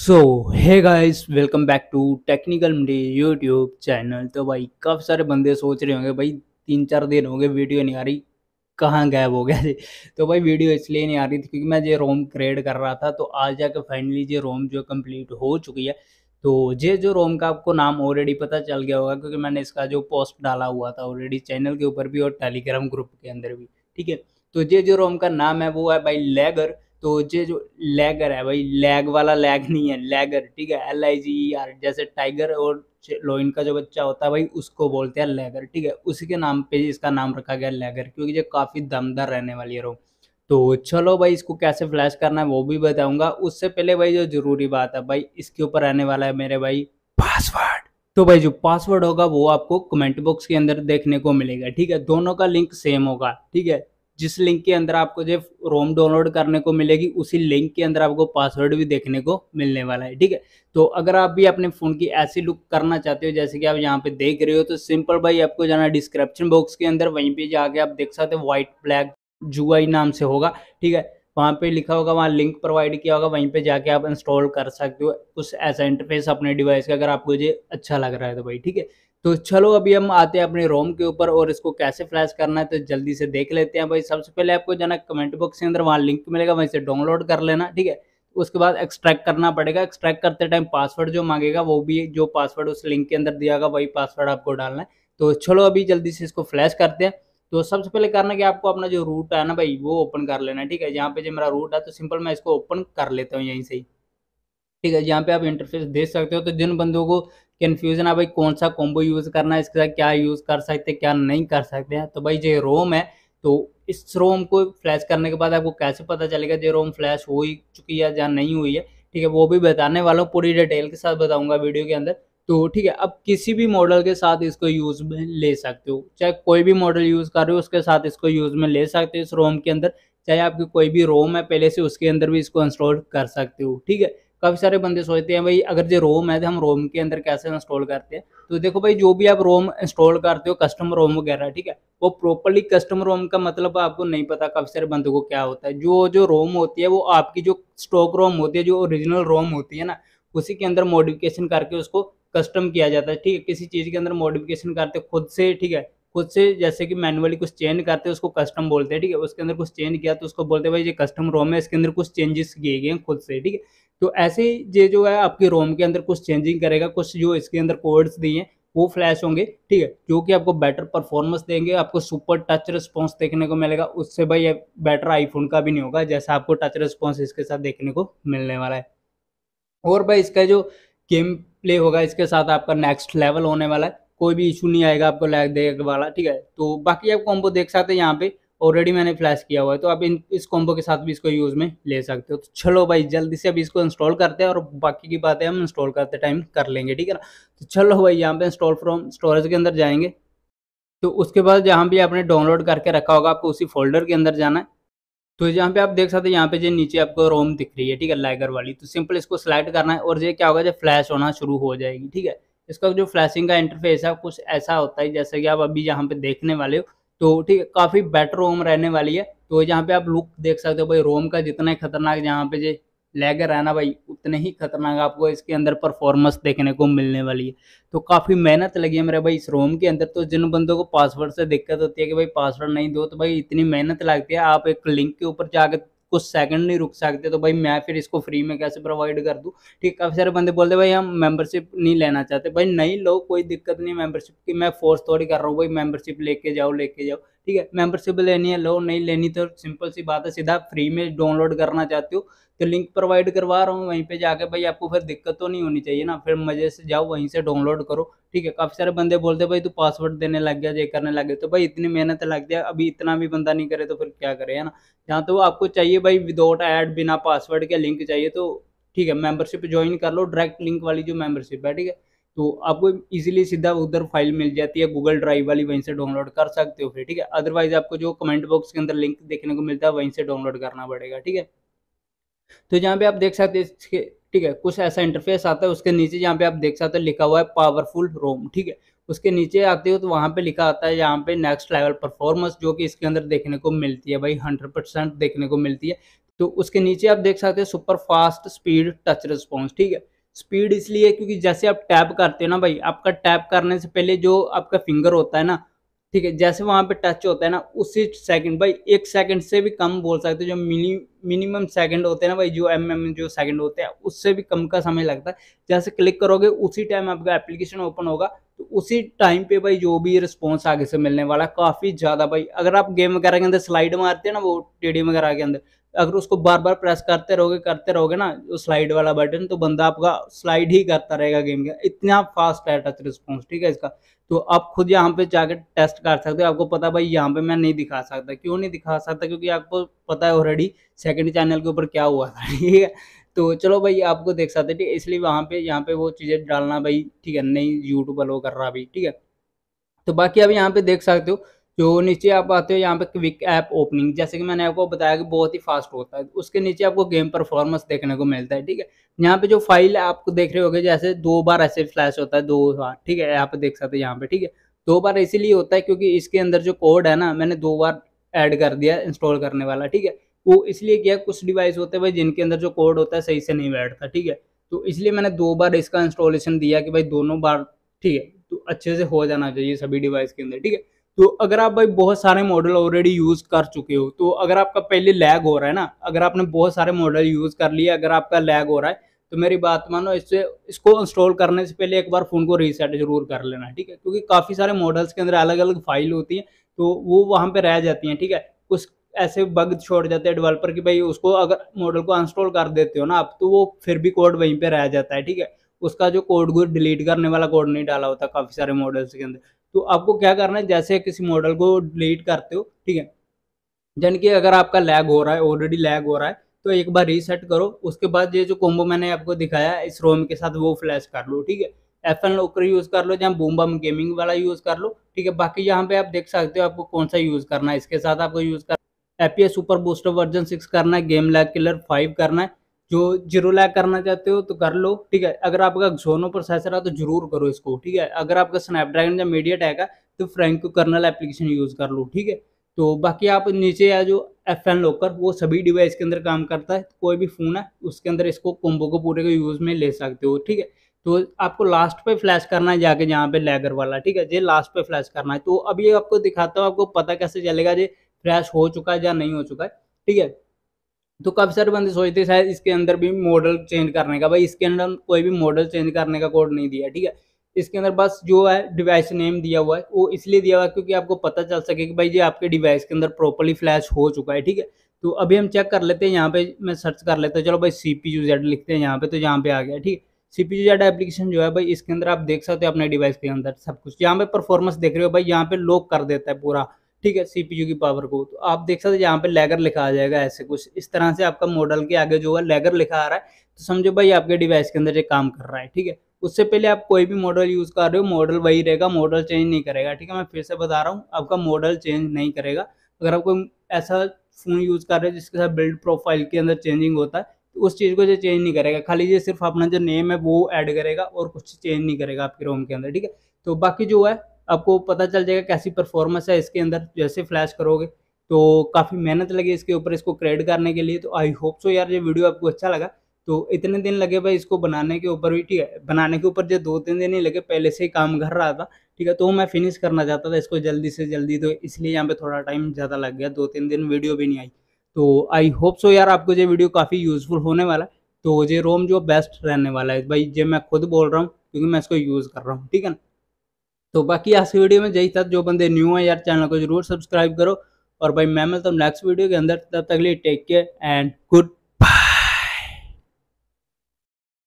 so hi guys welcome back to technical media YouTube channel तो भाई काफ़ी सारे बंदे सोच रहे होंगे भाई तीन चार दिन हो गए वीडियो नहीं आ रही कहाँ गायब हो गया तो भाई वीडियो इसलिए नहीं आ रही थी क्योंकि मैं ये रोम क्रिएट कर रहा था तो आज जाकर फाइनली ये रोम जो कंप्लीट हो चुकी है तो ये जो रोम का आपको नाम ऑलरेडी पता चल गया होगा क्योंकि मैंने इसका जो पोस्ट डाला हुआ था ऑलरेडी चैनल के ऊपर भी और टेलीग्राम ग्रुप के अंदर भी ठीक है तो ये जो रोम का नाम है वो है भाई लेगर तो जे जो लैगर है भाई लैग वाला लैग नहीं है लैगर ठीक है एल आई जी आर जैसे टाइगर और लोइन का जो बच्चा होता है भाई उसको बोलते हैं लैगर ठीक है उसी के नाम पे इसका नाम रखा गया लैगर क्योंकि ये काफ़ी दमदार रहने वाली है रो तो चलो भाई इसको कैसे फ्लैश करना है वो भी बताऊंगा उससे पहले भाई जो ज़रूरी बात है भाई इसके ऊपर रहने वाला है मेरे भाई पासवर्ड तो भाई जो पासवर्ड होगा वो आपको कमेंट बॉक्स के अंदर देखने को मिलेगा ठीक है दोनों का लिंक सेम होगा ठीक है जिस लिंक के अंदर आपको जो रोम डाउनलोड करने को मिलेगी उसी लिंक के अंदर आपको पासवर्ड भी देखने को मिलने वाला है ठीक है तो अगर आप भी अपने फ़ोन की ऐसी लुक करना चाहते हो जैसे कि आप यहाँ पे देख रहे हो तो सिंपल भाई आपको जाना डिस्क्रिप्शन बॉक्स के अंदर वहीं पे जाके आप देख सकते हो व्हाइट ब्लैक जुआई नाम से होगा ठीक है वहाँ पे लिखा होगा वहाँ लिंक प्रोवाइड किया होगा वहीं पे जाके आप इंस्टॉल कर सकते हो कुछ ऐसा इंटरफेस अपने डिवाइस का अगर आपको ये अच्छा लग रहा है तो भाई ठीक है तो चलो अभी हम आते हैं अपने रोम के ऊपर और इसको कैसे फ्लैश करना है तो जल्दी से देख लेते हैं भाई सबसे पहले आपको जाना कमेंट बॉक्स के अंदर वहाँ लिंक मिलेगा वहीं से डाउनलोड कर लेना ठीक है उसके बाद एक्सट्रैक्ट करना पड़ेगा एक्सट्रैक्ट करते टाइम पासवर्ड जो मांगेगा वो भी जो पासवर्ड उस लिंक के अंदर दिया गया वही पासवर्ड आपको डालना है तो चलो अभी जल्दी से इसको फ्लैश करते हैं तो सबसे पहले करना कि आपको अपना जो रूट है ना भाई वो ओपन कर लेना है ठीक है यहाँ पे जो मेरा रूट है तो सिंपल मैं इसको ओपन कर लेता हूँ यहीं से ही ठीक है यहाँ पे आप इंटरफेस देख सकते हो तो जिन बंदों को कन्फ्यूजन है भाई कौन सा कॉम्बो यूज़ करना है इसके साथ क्या यूज़ कर सकते क्या नहीं कर सकते हैं तो भाई जो रोम है तो इस रोम को फ्लैश करने के बाद आपको कैसे पता चलेगा जो रोम फ्लैश हो ही चुकी है या नहीं हुई है ठीक है वो भी बताने वाला हूँ पूरी डिटेल के साथ बताऊंगा वीडियो के अंदर तो ठीक है अब किसी भी मॉडल के साथ इसको यूज़ में ले सकते हो चाहे कोई भी मॉडल यूज़ कर रहे हो उसके साथ इसको यूज़ में ले सकते हो इस रोम के अंदर चाहे आपकी कोई भी रोम है पहले से उसके अंदर भी इसको इंस्टॉल कर सकते हो ठीक है काफ़ी सारे बंदे सोचते हैं भाई अगर जो रोम है तो हम रोम के अंदर कैसे इंस्टॉल करते हैं तो देखो भाई जो भी आप रोम इंस्टॉल करते हो कस्टम रोम वगैरह ठीक है वो प्रॉपरली कस्टम रोम का मतलब आपको नहीं पता काफ़ी सारे बंदों को क्या होता है जो जो रोम होती है वो आपकी जो स्टॉक रोम होती है जो ओरिजिनल रोम होती है ना उसी के अंदर मॉडिफिकेशन करके उसको कस्टम किया जाता है ठीक है किसी चीज़ के अंदर मॉडिफिकेशन करते खुद से ठीक है खुद से जैसे कि मैनुअली कुछ चेंज करते हैं उसको कस्टम बोलते हैं ठीक है उसके अंदर कुछ चेंज किया तो उसको बोलते हैं भाई ये कस्टम रोम है इसके अंदर कुछ चेंजेस किए गए हैं खुद से ठीक है तो ऐसे ये जो है आपकी रोम के अंदर कुछ चेंजिंग करेगा कुछ जो इसके अंदर कोड्स दिए हैं वो फ्लैश होंगे ठीक है जो कि आपको बेटर परफॉर्मेंस देंगे आपको सुपर टच रिस्पॉन्स देखने को मिलेगा उससे भाई बेटर आईफोन का भी नहीं होगा जैसा आपको टच रिस्पॉन्स इसके साथ देखने को मिलने वाला है और भाई इसका जो गेम प्ले होगा इसके साथ आपका नेक्स्ट लेवल होने वाला है कोई भी इशू नहीं आएगा आपको लैग देख वाला ठीक है तो बाकी आप कॉम्बो देख सकते हैं यहाँ पे ऑलरेडी मैंने फ्लैश किया हुआ है तो आप इन इस कॉम्बो के साथ भी इसको यूज़ में ले सकते हो तो चलो भाई जल्दी से अभी इसको इंस्टॉल करते हैं और बाकी की बातें हम इंस्टॉल करते टाइम कर लेंगे ठीक है ना तो चलो भाई यहाँ पे इंस्टॉल फ्रॉम स्टोरेज के अंदर जाएंगे तो उसके बाद जहाँ भी आपने डाउनलोड करके रखा होगा आपको उसी फोल्डर के अंदर जाना है तो यहाँ पे आप देख सकते हैं यहाँ पे जो नीचे आपको रोम दिख रही है ठीक है लाइगर वाली तो सिंपल इसको सिलेक्ट करना है और ये क्या होगा जो फ्लैश होना शुरू हो जाएगी ठीक है इसका जो फ्लैशिंग का इंटरफेस है कुछ ऐसा होता है जैसे कि आप अभी यहाँ पे देखने वाले हो तो ठीक है काफ़ी बेटर रोम रहने वाली है तो यहाँ पे आप लुक देख सकते हो भाई रोम का जितना खतरनाक यहाँ पे जो है ना भाई उतने ही खतरनाक आपको इसके अंदर परफॉर्मेंस देखने को मिलने वाली है तो काफ़ी मेहनत लगी है मेरे भाई इस रोम के अंदर तो जिन बंदों को पासवर्ड से दिक्कत होती है कि भाई पासवर्ड नहीं दो तो भाई इतनी मेहनत लगती है आप एक लिंक के ऊपर जाकर कुछ सेकंड नहीं रुक सकते तो भाई मैं फिर इसको फ्री में कैसे प्रोवाइड कर दूँ ठीक काफ़ी सारे बंदे बोलते भाई हम मेम्बरशिप नहीं लेना चाहते भाई नहीं लो कोई दिक्कत नहीं मेम्बरशिप की मैं फोर्स थोड़ी कर रहा हूँ भाई मेम्बरशिप लेके जाओ लेके जाओ ठीक है मेंबरशिप लेनी है लो नहीं लेनी तो सिंपल सी बात है सीधा फ्री में डाउनलोड करना चाहते हो तो लिंक प्रोवाइड करवा रहा हूँ वहीं पे जाके भाई आपको फिर दिक्कत तो नहीं होनी चाहिए ना फिर मज़े से जाओ वहीं से डाउनलोड करो ठीक है काफ़ी सारे बंदे बोलते भाई तू पासवर्ड देने लग गया ये करने लग गया तो भाई इतनी मेहनत लग जाए अभी इतना भी बंदा नहीं करे तो फिर क्या करे है ना जहाँ तो आपको चाहिए भाई विदाउट ऐड बिना पासवर्ड के लिंक चाहिए तो ठीक है मेंबरशिप ज्वाइन कर लो डायरेक्ट लिंक वाली जो मेंबरशिप है ठीक है तो आपको इजीली सीधा उधर फाइल मिल जाती है गूगल ड्राइव वाली वहीं से डाउनलोड कर सकते हो फिर ठीक है अदरवाइज आपको जो कमेंट बॉक्स के अंदर लिंक देखने को मिलता है वहीं से डाउनलोड करना पड़ेगा ठीक है तो जहाँ पे आप देख सकते हैं ठीक है कुछ ऐसा इंटरफेस आता है उसके नीचे जहाँ पे आप देख सकते हो लिखा हुआ है पावरफुल रोम ठीक है उसके नीचे आते हो तो वहाँ पे लिखा आता है यहाँ पे नेक्स्ट लेवल परफॉर्मेंस जो कि इसके अंदर देखने को मिलती है भाई हंड्रेड परसेंट देखने को मिलती है तो उसके नीचे आप देख सकते हैं super fast speed touch response ठीक है स्पीड इसलिए क्योंकि जैसे आप टैप करते हो ना भाई आपका टैप करने से पहले जो आपका फिंगर होता है ना ठीक है जैसे वहाँ पे टच होता है ना उसी सेकंड भाई एक सेकंड से भी कम बोल सकते हो जो मिनी मिनिमम सेकंड होते हैं ना भाई जो एम एम जो सेकंड होते हैं उससे भी कम का समय लगता है जैसे क्लिक करोगे उसी टाइम आपका एप्लीकेशन ओपन होगा तो उसी टाइम पे भाई जो भी रिस्पॉन्स आगे से मिलने वाला काफ़ी ज़्यादा भाई अगर आप गेम वगैरह के अंदर स्लाइड मारते हैं ना वो टेडी वगैरह के अंदर अगर उसको बार बार प्रेस करते रहोगे करते रहोगे ना जो स्लाइड वाला बटन तो बंदा आपका स्लाइड ही करता रहेगा गेम का इतना फास्ट है टच रिस्पॉन्स ठीक है इसका तो आप खुद यहाँ पे जाके टेस्ट कर सकते हो आपको पता भाई यहाँ पे मैं नहीं दिखा सकता क्यों नहीं दिखा सकता क्योंकि आपको पता है ऑलरेडी सेकंड चैनल के ऊपर क्या हुआ था ठीक है तो चलो भाई आपको देख सकते ठीक है इसलिए वहाँ पे यहाँ पे वो चीज़ें डालना भाई ठीक है नहीं यूट्यूब अलो कर रहा भाई ठीक है तो बाकी आप यहाँ पे देख सकते हो जो नीचे आप आते हो यहाँ पे क्विक ऐप ओपनिंग जैसे कि मैंने आपको बताया कि बहुत ही फास्ट होता है उसके नीचे आपको गेम परफॉर्मेंस देखने को मिलता है ठीक है यहाँ पे जो फाइल आपको देख रहे हो जैसे दो बार ऐसे फ्लैश होता है दो बार ठीक है यहाँ पे देख सकते हो यहाँ पे ठीक है दो बार इसीलिए होता है क्योंकि इसके अंदर जो कोड है ना मैंने दो बार ऐड कर दिया इंस्टॉल करने वाला ठीक है वो इसलिए क्या कुछ डिवाइस होते हैं भाई जिनके अंदर जो कोड होता है सही से नहीं बैठता ठीक है तो इसलिए मैंने दो बार इसका इंस्टॉलेशन दिया कि भाई दोनों बार ठीक है तो अच्छे से हो जाना चाहिए सभी डिवाइस के अंदर ठीक है तो अगर आप भाई बहुत सारे मॉडल ऑलरेडी यूज़ कर चुके हो तो अगर आपका पहले लैग हो रहा है ना अगर आपने बहुत सारे मॉडल यूज़ कर लिए अगर आपका लैग हो रहा है तो मेरी बात मानो इससे इसको इंस्टॉल करने से पहले एक बार फ़ोन को रीसेट जरूर कर लेना ठीक है क्योंकि काफ़ी सारे मॉडल्स के अंदर अलग अलग फाइल होती हैं तो वो वहाँ पर रह जाती हैं ठीक है कुछ ऐसे बग छोड़ जाते हैं डेवलपर कि भाई उसको अगर मॉडल को अनस्टॉल कर देते हो ना आप तो वो फिर भी कोड वहीं पे रह जाता है ठीक है उसका जो कोड को डिलीट करने वाला कोड नहीं डाला होता काफ़ी सारे मॉडल्स के अंदर तो आपको क्या करना है जैसे किसी मॉडल को डिलीट करते हो ठीक है यानी कि अगर आपका लैग हो रहा है ऑलरेडी लैग हो रहा है तो एक बार रीसेट करो उसके बाद ये जो कॉम्बो मैंने आपको दिखाया इस रोम के साथ वो फ्लैश कर लो ठीक है एफ एन लोकर यूज़ कर लो या बूम गेमिंग वाला यूज़ कर लो ठीक है बाकी यहाँ पे आप देख सकते हो आपको कौन सा यूज़ करना है इसके साथ आपको यूज़ कर APA super booster version six करना है गेम लैग किलर फाइव करना है जो जीरो लैग करना चाहते हो तो कर लो ठीक है अगर आपका जोनो प्रोसेसर है तो जरूर करो इसको ठीक है अगर आपका स्नैपड्रैगन या मीडिया टैग है तो फ्रेंको कर्नल एप्लीकेशन यूज़ कर लो ठीक है तो बाकी आप नीचे या जो एफ एन लॉकर वो सभी डिवाइस के अंदर काम करता है कोई भी फ़ोन है उसके अंदर इसको कोम्बो को पूरे को यूज़ में ले सकते हो ठीक है तो आपको लास्ट पे फ्लैश करना है जाके जहाँ पे लैगर वाला ठीक है जे लास्ट पे फ्लैश करना है तो अभी आपको दिखाता हूँ आपको पता कैसे चलेगा जी क्रैश हो चुका है या नहीं हो चुका है ठीक है तो काफ़ी सारे बंदे सोचते शायद इसके अंदर भी मॉडल चेंज करने का भाई इसके अंदर कोई भी मॉडल चेंज करने का कोड नहीं दिया ठीक है इसके अंदर बस जो है डिवाइस नेम दिया हुआ है वो इसलिए दिया हुआ है क्योंकि आपको पता चल सके कि भाई ये आपके डिवाइस के अंदर प्रॉपरली फ्लैश हो चुका है ठीक है तो अभी हम चेक कर लेते हैं यहाँ पे मैं सर्च कर लेता हूँ चलो भाई सी पी यू जेड लिखते हैं यहाँ पे तो यहाँ पे आ गया ठीक है C P U Z application जो है भाई इसके अंदर आप देख सकते हो अपने डिवाइस के अंदर सब कुछ यहाँ पे परफॉर्मेंस देख रहे हो भाई यहाँ पे लॉक कर देता है पूरा ठीक है सीपीयू की पावर को तो आप देख सकते यहाँ पे लेगर लिखा आ जाएगा ऐसे कुछ इस तरह से आपका मॉडल के आगे जो है लेगर लिखा आ रहा है तो समझो भाई आपके डिवाइस के अंदर ये काम कर रहा है ठीक है उससे पहले आप कोई भी मॉडल यूज कर रहे हो मॉडल वही रहेगा मॉडल चेंज नहीं करेगा ठीक है मैं फिर से बता रहा हूँ आपका मॉडल चेंज नहीं करेगा अगर आप कोई ऐसा फोन यूज कर रहे हो जिसके साथ बिल्ड प्रोफाइल के अंदर चेंजिंग होता है तो उस चीज़ को जो चेंज नहीं करेगा खाली ये सिर्फ अपना जो नेम है वो ऐड करेगा और कुछ चेंज नहीं करेगा आपके रोम के अंदर ठीक है तो बाकी जो है आपको पता चल जाएगा कैसी परफॉर्मेंस है इसके अंदर जैसे फ्लैश करोगे तो काफ़ी मेहनत लगी इसके ऊपर इसको क्रिएट करने के लिए तो आई होप सो यार ये वीडियो आपको अच्छा लगा तो इतने दिन लगे भाई इसको बनाने के ऊपर भी ठीक है बनाने के ऊपर जो दो तीन दिन ही लगे पहले से ही काम कर रहा था ठीक है तो मैं फिनिश करना चाहता था इसको जल्दी से जल्दी तो इसलिए यहाँ पे थोड़ा टाइम ज़्यादा लग गया दो तीन दिन वीडियो भी नहीं आई तो आई होप सो यार आपको ये वीडियो काफ़ी यूज़फुल होने वाला है तो ये रोम जो बेस्ट रहने वाला है भाई ये मैं खुद बोल रहा हूँ क्योंकि मैं इसको यूज़ कर रहा हूँ ठीक है ना तो बाकी आज की वीडियो में जय तक जो बंदे न्यू हैं यार चैनल को जरूर सब्सक्राइब करो और भाई मैं मिलता हूँ नेक्स्ट वीडियो के अंदर तब तक लिए टेक केयर एंड गुड